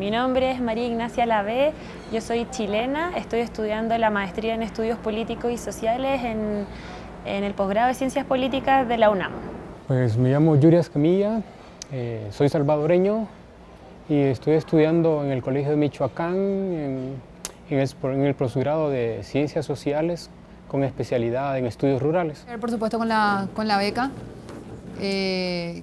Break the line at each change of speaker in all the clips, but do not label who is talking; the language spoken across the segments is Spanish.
Mi nombre es María Ignacia Lavé, yo soy chilena, estoy estudiando la maestría en estudios políticos y sociales en, el posgrado de Ciencias Políticas de la UNAM.
Pues me llamo Yurias Camilla, eh, soy salvadoreño y estoy estudiando en el Colegio de Michoacán en, el, posgrado de Ciencias Sociales con especialidad en estudios rurales.
Por supuesto con la, con la beca, eh,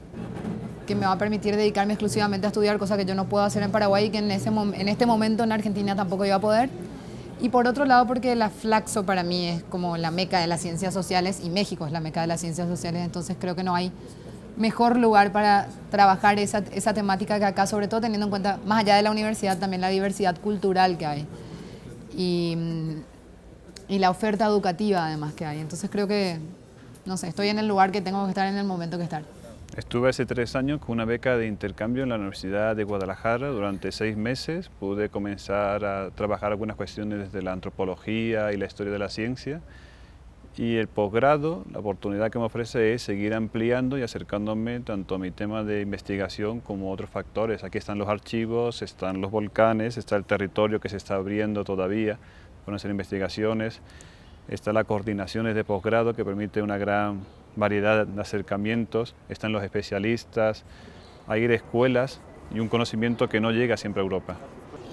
que me va a permitir dedicarme exclusivamente a estudiar, cosas que yo no puedo hacer en Paraguay y que en, este momento en Argentina tampoco iba a poder. Y por otro lado, porque la Flaxo para mí es como la meca de las ciencias sociales y México es la meca de las ciencias sociales, entonces creo que no hay mejor lugar para trabajar esa, temática que acá, sobre todo teniendo en cuenta, más allá de la universidad, también la diversidad cultural que hay. Y, y la oferta educativa además que hay. Entonces creo que, no sé, estoy en el lugar que tengo que estar en el momento que estar.
Estuve hace tres años con una beca de intercambio en la Universidad de Guadalajara. Durante seis meses pude comenzar a trabajar algunas cuestiones desde la antropología y la historia de la ciencia. Y el posgrado, la oportunidad que me ofrece es seguir ampliando y acercándome tanto a mi tema de investigación como a otros factores. Aquí están los archivos, están los volcanes, está el territorio que se está abriendo todavía para hacer investigaciones, está la coordinación de posgrado que permite una gran variedad de acercamientos, están los especialistas, hay escuelas y un conocimiento que no llega siempre a Europa.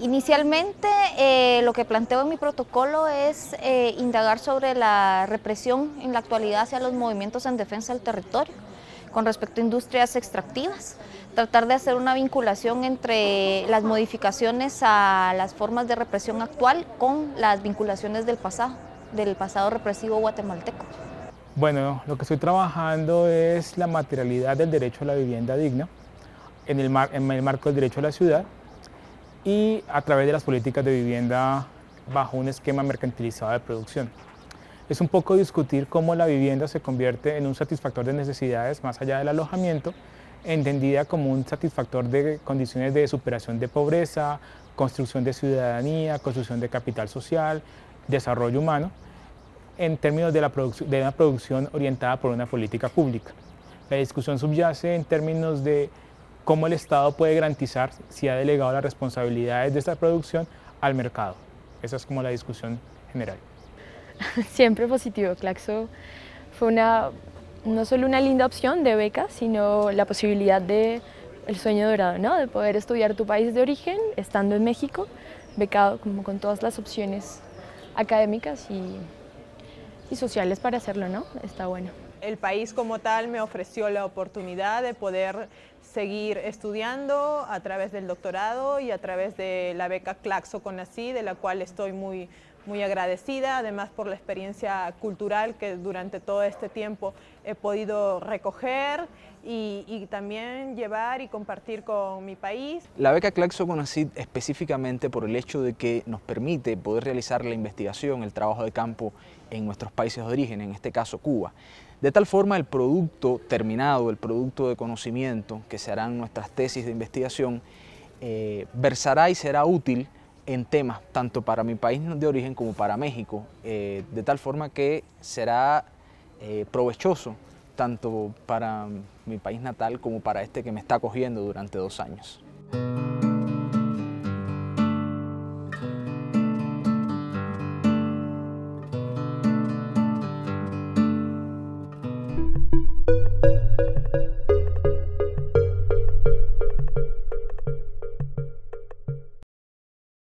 Inicialmente eh, lo que planteo en mi protocolo es eh, indagar sobre la represión en la actualidad hacia los movimientos en defensa del territorio con respecto a industrias extractivas, tratar de hacer una vinculación entre las modificaciones a las formas de represión actual con las vinculaciones del pasado, del pasado represivo guatemalteco.
Bueno, lo que estoy trabajando es la materialidad del derecho a la vivienda digna en el, marco del derecho a la ciudad y a través de las políticas de vivienda bajo un esquema mercantilizado de producción. Es un poco discutir cómo la vivienda se convierte en un satisfactor de necesidades más allá del alojamiento, entendida como un satisfactor de condiciones de superación de pobreza, construcción de ciudadanía, construcción de capital social, desarrollo humano, en términos de, la de una producción orientada por una política pública. La discusión subyace en términos de cómo el Estado puede garantizar si ha delegado las responsabilidades de esta producción al mercado. Esa es como la discusión general. Siempre positivo, Claxo fue una, no solo una linda opción de beca, sino la posibilidad de el sueño dorado, ¿no? de poder estudiar tu país de origen estando en México, becado como con todas las opciones académicas y y sociales para hacerlo, ¿no? Está bueno.
El país como tal me ofreció la oportunidad de poder seguir estudiando a través del doctorado y a través de la beca Claxo con de la cual estoy muy, muy agradecida, además por la experiencia cultural que durante todo este tiempo he podido recoger y, también llevar y compartir con mi país. La beca Claxo Conacid específicamente por el hecho de que nos permite poder realizar la investigación, el trabajo de campo en nuestros países de origen, en este caso Cuba. De tal forma el producto terminado, el producto de conocimiento que serán nuestras tesis de investigación, eh, versará y será útil en temas tanto para mi país de origen como para México, eh, de tal forma que será eh, provechoso tanto para mi país natal como para este que me está acogiendo durante dos años.